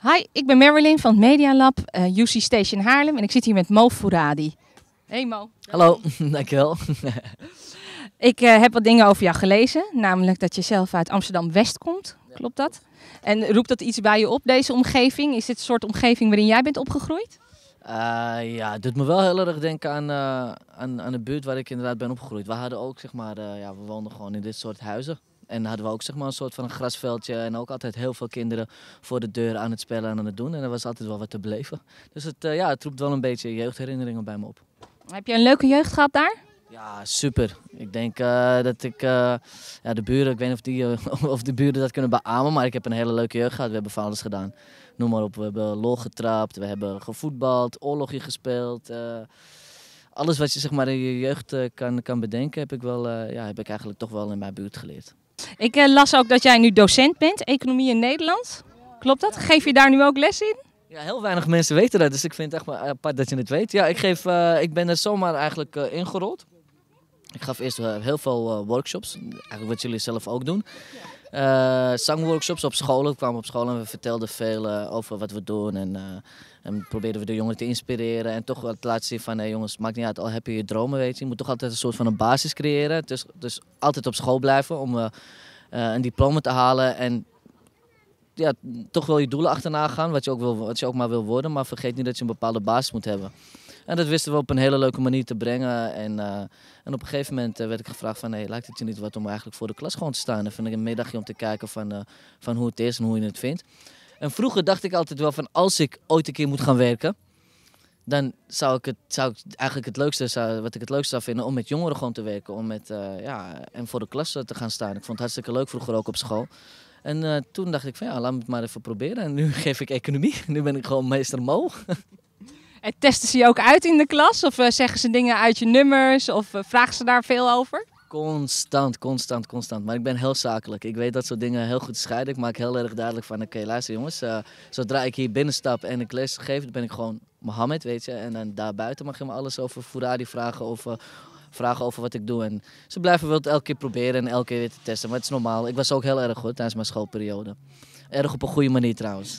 Hi, ik ben Marilyn van het Media Lab, eh, UC Station Haarlem en ik zit hier met Mo Fouradi. Hey Mo. Hallo, dankjewel. ik eh, heb wat dingen over jou gelezen, namelijk dat je zelf uit Amsterdam-West komt. Klopt dat? En roept dat iets bij je op, deze omgeving? Is dit een soort omgeving waarin jij bent opgegroeid? Eh, ja, het doet me wel heel erg denken aan, aan, aan, de buurt waar ik inderdaad ben opgegroeid. We hadden ook, zeg maar, ja, we woonden gewoon in dit soort huizen. En hadden we ook zeg maar, een soort van een grasveldje. En ook altijd heel veel kinderen voor de deur aan het spelen en aan het doen. En er was altijd wel wat te beleven. Dus het, eh, ja, het roept wel een beetje jeugdherinneringen bij me op. Heb je een leuke jeugd gehad daar? Ja, super. Ik denk eh, dat ik eh, ja, de buren, ik weet niet of, die, of de buren dat kunnen beamen, maar ik heb een hele leuke jeugd gehad. We hebben van alles gedaan. Noem maar op, we hebben lol getrapt, we hebben gevoetbald, oorlogje gespeeld alles wat je zeg maar, in je jeugd eh, kan, kan bedenken, heb ik, wel, eh, ja, heb ik eigenlijk toch wel in mijn buurt geleerd. Ik eh, las ook dat jij nu docent bent, economie in Nederland. Klopt dat? Geef je daar nu ook les in? Ja, heel weinig mensen weten dat, dus ik vind het echt maar apart dat je het weet. Ja, ik, geef, ik ben er zomaar eigenlijk uh, ingerold. Ik gaf eerst heel veel workshops, eigenlijk wat jullie zelf ook doen zangworkshops eh, op scholen. We kwamen op school en we vertelden veel eh, over wat we doen. En, eh, en probeerden we de jongeren te inspireren. En toch te laten zien van, hey jongens, maakt niet uit, al heb je je dromen, weet je. Je moet toch altijd een soort van een basis creëren. Dus, dus altijd op school blijven om een diploma te halen. En ja, toch wel je doelen achterna gaan, wat je, ook wil, wat je ook maar wil worden. Maar vergeet niet dat je een bepaalde basis moet hebben. En dat wisten we op een hele leuke manier te brengen. En, eh, en op een gegeven moment eh, werd ik gevraagd van... Hey, lijkt het je niet wat om eigenlijk voor de klas gewoon te staan? Even een middagje om te kijken van, eh, van hoe het is en hoe je het vindt. En vroeger dacht ik altijd wel van... als ik ooit een keer moet gaan werken dan zou ik het zou ik eigenlijk het leukste zou, wat ik het leukste zou vinden om met jongeren gewoon te werken, om met ja en voor de klas te gaan staan. Ik vond het hartstikke leuk vroeger ook op school. En toen dacht ik van ja, laat me het maar even proberen. En nu geef ik economie. Nu ben ik gewoon meester Mo. En testen ze je ook uit in de klas? Of eh, zeggen ze dingen uit je nummers? Of eh, vragen ze daar veel over? Constant, constant, constant. Maar ik ben heel zakelijk. Ik weet dat soort dingen heel goed scheiden. Ik maak heel erg duidelijk van, oké, okay, luister jongens. Eh, zodra ik hier binnenstap en ik lesgeef, dan ben ik gewoon Mohammed, weet je. En dan daarbuiten mag je me alles over Furadi vragen. Of vragen over wat ik doe. En ze blijven wel elke keer proberen en elke keer weer te testen. Maar het is normaal. Ik was ook heel erg goed tijdens mijn schoolperiode. Erg op een goede manier trouwens.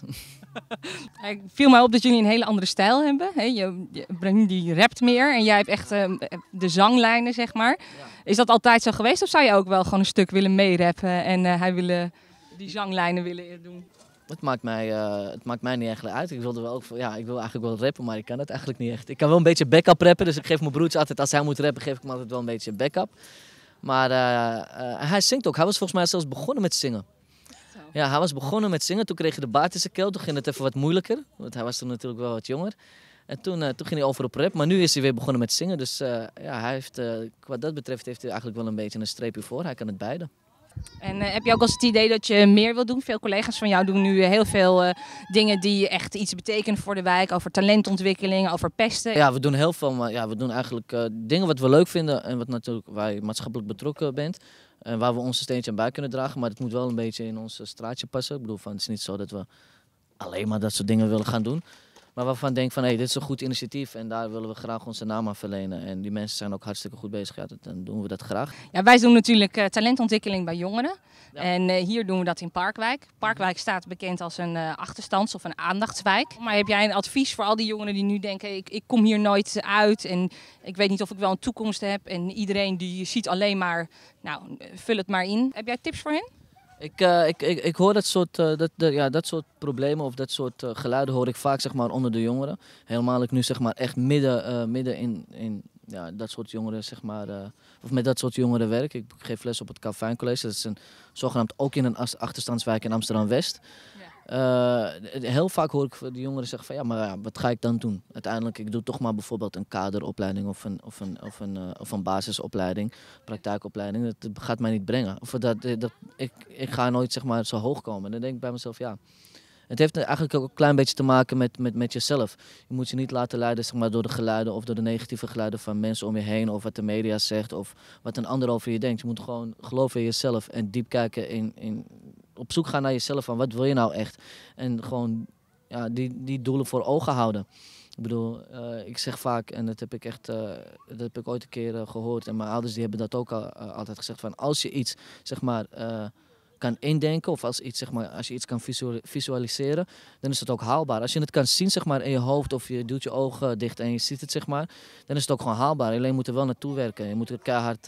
Ik viel mij op dat jullie een hele andere stijl hebben. je, brengt die rapt meer en jij hebt echt ehm, eh, de zanglijnen, zeg maar. Is dat altijd zo geweest of zou je ook wel gewoon een stuk willen meerappen en eh, hij willen die zanglijnen willen doen? Het maakt, mij, eh, het maakt mij niet eigenlijk uit. Ik wilde wel ook, ja, ik wil eigenlijk wel rappen, maar ik kan het eigenlijk niet echt. Ik kan wel een beetje backup rappen, dus ik geef mijn broertje altijd, als hij moet rappen, geef ik hem altijd wel een beetje backup. Maar eh, eh, hij zingt ook. Hij was volgens mij zelfs begonnen met zingen. Ja, hij was begonnen met zingen. Toen kreeg hij de baard in zijn keel. Toen ging het even wat moeilijker. Want hij was toen natuurlijk wel wat jonger. En toen, toen ging hij over op rap. Maar nu is hij weer begonnen met zingen. Dus ja, hij heeft, wat dat betreft heeft hij eigenlijk wel een beetje een streepje voor. Hij kan het beide. En eh, heb je ook als het idee dat je meer wil doen? Veel collega's van jou doen nu eh, heel veel eh, dingen die echt iets betekenen voor de wijk. Over talentontwikkeling, over pesten. Ja, we doen heel veel. Maar ja, we doen eigenlijk dingen wat we leuk vinden. En wat natuurlijk waar je maatschappelijk betrokken bent. En waar we ons steentje aan bij kunnen dragen. Maar het moet wel een beetje in ons straatje passen. Ik bedoel, het is niet zo dat we alleen maar dat soort dingen willen gaan doen. Maar waarvan denk van, hey, dit is een goed initiatief en daar willen we graag onze naam aan verlenen. En die mensen zijn ook hartstikke goed bezig, ja, dan doen we dat graag. Ja, wij doen natuurlijk eh, talentontwikkeling bij jongeren. En eh, hier doen we dat in Parkwijk. Parkwijk staat bekend als een uh, achterstands- of een aandachtswijk. Maar heb jij een advies voor al die jongeren die nu denken, ik, ik kom hier nooit uit en ik weet niet of ik wel een toekomst heb. En iedereen die je ziet alleen maar, nou, vul het maar in. Heb jij tips voor hen? Ik, eh, ik, ik, ik hoor dat soort, eh, dat, de, ja, dat soort problemen of dat soort eh, geluiden hoor ik vaak zeg maar, onder de jongeren. Helemaal ik nu zeg maar, echt midden, midden in, in ja, dat soort jongeren, zeg maar, of met dat soort jongeren werk. Ik geef les op het Calvijn College. Dat is een zogenaamd ook in een achterstandswijk in Amsterdam West. Ja. Uh, heel vaak hoor ik de jongeren zeggen van ja, maar ja, wat ga ik dan doen? Uiteindelijk, ik doe toch maar bijvoorbeeld een kaderopleiding of een, of een, of een, eh, of een basisopleiding, praktijkopleiding. Dat gaat mij niet brengen. Of dat, eh, dat, ik, ik ga nooit zeg maar, zo hoog komen. dan denk ik bij mezelf, ja, het heeft eigenlijk ook een klein beetje te maken met, met, met jezelf. Je moet je niet laten leiden zeg maar, door de geluiden of door de negatieve geluiden van mensen om je heen. Of wat de media zegt of wat een ander over je denkt. Je moet gewoon geloven in jezelf en diep kijken in, in op zoek gaan naar jezelf van wat wil je nou echt? En gewoon ja, die, die doelen voor ogen houden. Ik bedoel, eh, ik zeg vaak, en dat heb ik echt, eh, dat heb ik ooit een keer eh, gehoord, en mijn ouders die hebben dat ook altijd gezegd, van als je iets, zeg maar, kan indenken, of als, iets, zeg maar, als je iets kan visualiseren, dan is het ook haalbaar. Als je het kan zien, zeg maar, in je hoofd, of je doet je ogen dicht en je ziet het, zeg maar, dan is het ook gewoon haalbaar. Alleen je moet er wel naartoe werken. Je moet er keihard,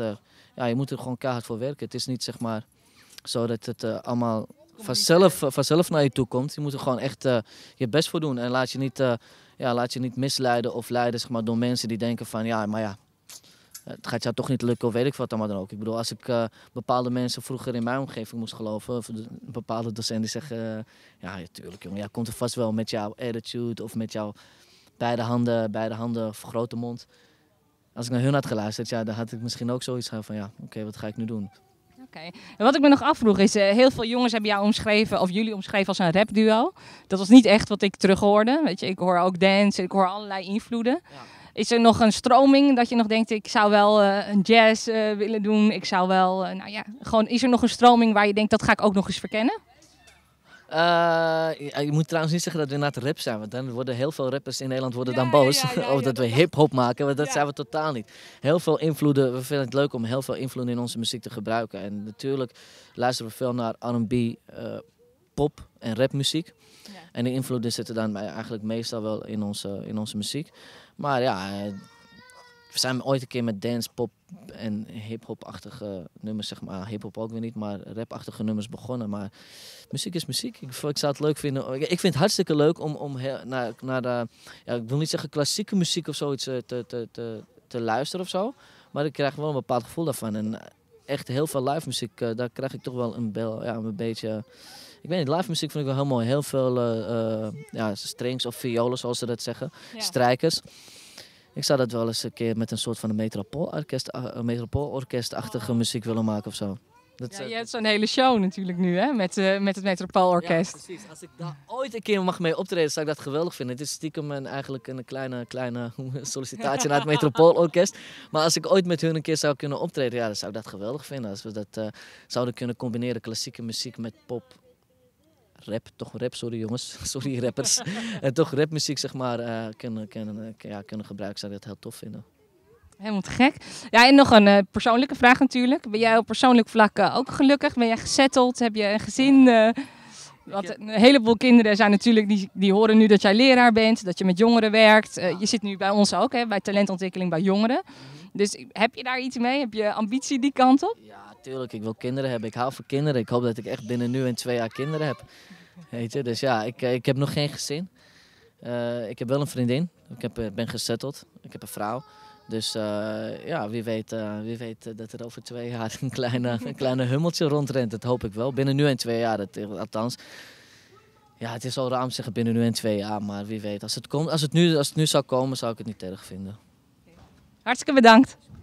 ja, je moet er gewoon keihard voor werken. Het is niet, zeg maar, zodat het eh, allemaal vanzelf, eh, vanzelf naar je toe komt. Je moet er gewoon echt eh, je best voor doen. En laat je niet, ja, laat je niet misleiden of leiden zeg maar, door mensen die denken van ja, maar ja, het gaat jou toch niet lukken of weet ik wat dan dan ook. Ik bedoel, als ik bepaalde mensen vroeger in mijn omgeving moest geloven, of een bepaalde docenten die zeggen, ja, natuurlijk tuurlijk jongen, jij ja, komt er vast wel met jouw attitude of met jouw beide handen, beide handen of grote mond. Als ik naar hun had geluisterd, ja, dan had ik misschien ook zoiets van, ja, oké, wat ga ik nu doen? Okay. En wat ik me nog afvroeg is, uh, heel veel jongens hebben jou omschreven, of jullie omschreven als een rapduo. Dat was niet echt wat ik terughoorde. Weet je, ik hoor ook dance, ik hoor allerlei invloeden. Is er nog een stroming dat je nog denkt, ik zou wel eh, een jazz eh, willen doen, ik zou wel, nou ja, gewoon is er nog een stroming waar je denkt, dat ga ik ook nog eens verkennen? Uh, eh, je moet trouwens niet zeggen dat we de rap zijn, want dan worden heel veel rappers in Nederland worden dan boos. Ja, of dat we hip-hop maken, want dat zijn we totaal niet. Heel veel invloeden, we vinden het leuk om heel veel invloeden in onze muziek te gebruiken. En natuurlijk luisteren we veel naar RB, eh, pop en rapmuziek. En die invloeden zitten dan eh, eigenlijk meestal wel in onze, in onze muziek. Maar ja we zijn ooit een keer met dance, pop en hip-hop-achtige nummers, zeg maar. Ah, hip-hop ook weer niet, maar rap-achtige nummers begonnen. Maar muziek is muziek. Ik, ik, zou het leuk vinden. Ik vind het hartstikke leuk om, om naar, naar de, ja, ik wil niet zeggen klassieke muziek of zoiets eh, te, te, te, te luisteren of zo. Maar ik krijg wel een bepaald gevoel daarvan. En echt heel veel live muziek, eh, daar krijg ik toch wel een, bel, ja, een beetje. Eh, ik weet niet, live muziek vind ik wel heel mooi. Heel veel ja, strings of violen, zoals ze dat zeggen. Strijkers. Ik zou dat wel eens een keer met een soort van een ah, metropoolorkestachtige oh. muziek willen maken of zo. Dat, ja, je hebt zo'n hele show natuurlijk nu, hè? Met, eh, met het Metropoolorkest. Ja, precies. Als ik daar ooit een keer mag mee optreden, zou ik dat geweldig vinden. Het is stiekem een, eigenlijk een kleine, kleine sollicitatie naar het Metropoolorkest. Maar als ik ooit met hun een keer zou kunnen optreden, ja, dan zou ik dat geweldig vinden. Als we dat eh, zouden kunnen combineren, klassieke muziek met pop rap, toch rap, sorry jongens, sorry rappers. en toch rapmuziek, zeg maar, eh, kunnen, kunnen, eh, ja, kunnen gebruiken, zou ik dat heel tof vinden. Helemaal te gek. Ja, en nog een eh, persoonlijke vraag natuurlijk. Ben jij op persoonlijk vlak ook gelukkig? Ben jij gezetteld? Heb je een gezin? wat een heleboel kinderen zijn natuurlijk, die, die horen nu dat jij leraar bent, dat je met jongeren werkt. je zit nu bij ons ook, hè, bij talentontwikkeling bij jongeren. Mhm. Dus heb je daar iets mee? Heb je ambitie die kant op? Ja Tuurlijk, ik wil kinderen hebben. Ik hou van kinderen. Ik hoop dat ik echt binnen nu en twee jaar kinderen heb. Weet je? Dus ja, ik, eh, ik heb nog geen gezin. Eh, ik heb wel een vriendin. Ik heb, eh, ben gezetteld. Ik heb een vrouw. Dus ja, wie weet, wie weet dat er over twee jaar een kleine, een kleine hummeltje rondrent. Dat hoop ik wel. Binnen nu en twee jaar, dat, althans. Ja, het is al raam zeggen binnen nu en twee jaar. Maar wie weet, als het, komt, als, het nu, als het nu zou komen, zou ik het niet erg vinden. Hartstikke bedankt.